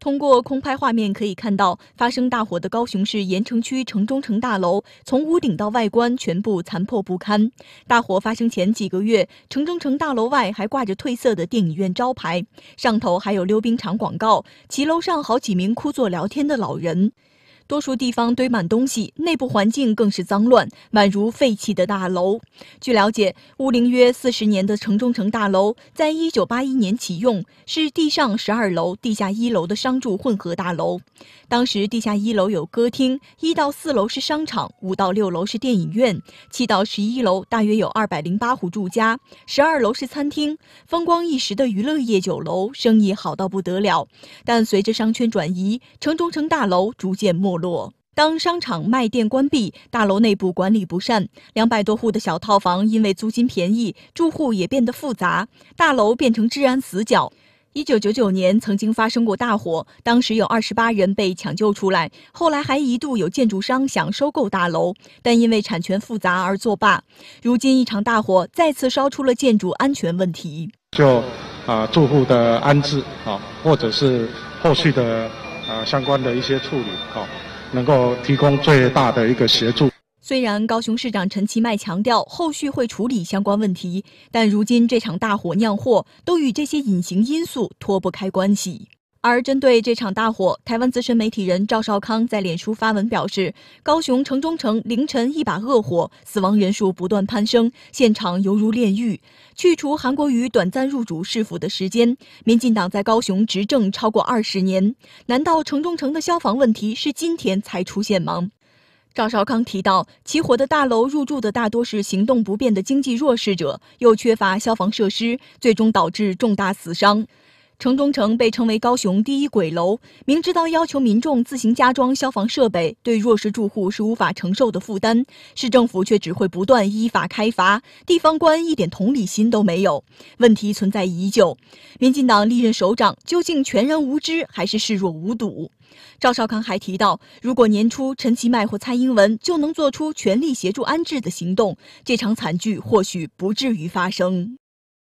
通过空拍画面可以看到，发生大火的高雄市盐城区城中城大楼，从屋顶到外观全部残破不堪。大火发生前几个月，城中城大楼外还挂着褪色的电影院招牌，上头还有溜冰场广告。其楼上好几名枯坐聊天的老人。多数地方堆满东西，内部环境更是脏乱，宛如废弃的大楼。据了解，屋龄约四十年的城中城大楼，在一九八一年启用，是地上十二楼、地下一楼的商住混合大楼。当时地下一楼有歌厅，一到四楼是商场，五到六楼是电影院，七到十一楼大约有二百零八户住家，十二楼是餐厅，风光一时的娱乐业酒楼生意好到不得了。但随着商圈转移，城中城大楼逐渐没。落。当商场卖店关闭，大楼内部管理不善，两百多户的小套房因为租金便宜，住户也变得复杂，大楼变成治安死角。一九九九年曾经发生过大火，当时有二十八人被抢救出来，后来还一度有建筑商想收购大楼，但因为产权复杂而作罢。如今一场大火再次烧出了建筑安全问题，就啊住户的安置啊，或者是后续的。相关的一些处理，好，能够提供最大的一个协助。虽然高雄市长陈其迈强调后续会处理相关问题，但如今这场大火酿祸都与这些隐形因素脱不开关系。而针对这场大火，台湾资深媒体人赵少康在脸书发文表示：“高雄城中城凌晨一把恶火，死亡人数不断攀升，现场犹如炼狱。去除韩国瑜短暂入主市府的时间，民进党在高雄执政超过二十年，难道城中城的消防问题是今天才出现吗？”赵少康提到，起火的大楼入住的大多是行动不便的经济弱势者，又缺乏消防设施，最终导致重大死伤。城中城被称为高雄第一鬼楼，明知道要求民众自行加装消防设备，对弱势住户是无法承受的负担，市政府却只会不断依法开罚，地方官一点同理心都没有。问题存在已久，民进党历任首长究竟全然无知还是视若无睹？赵少康还提到，如果年初陈其迈或蔡英文就能做出全力协助安置的行动，这场惨剧或许不至于发生。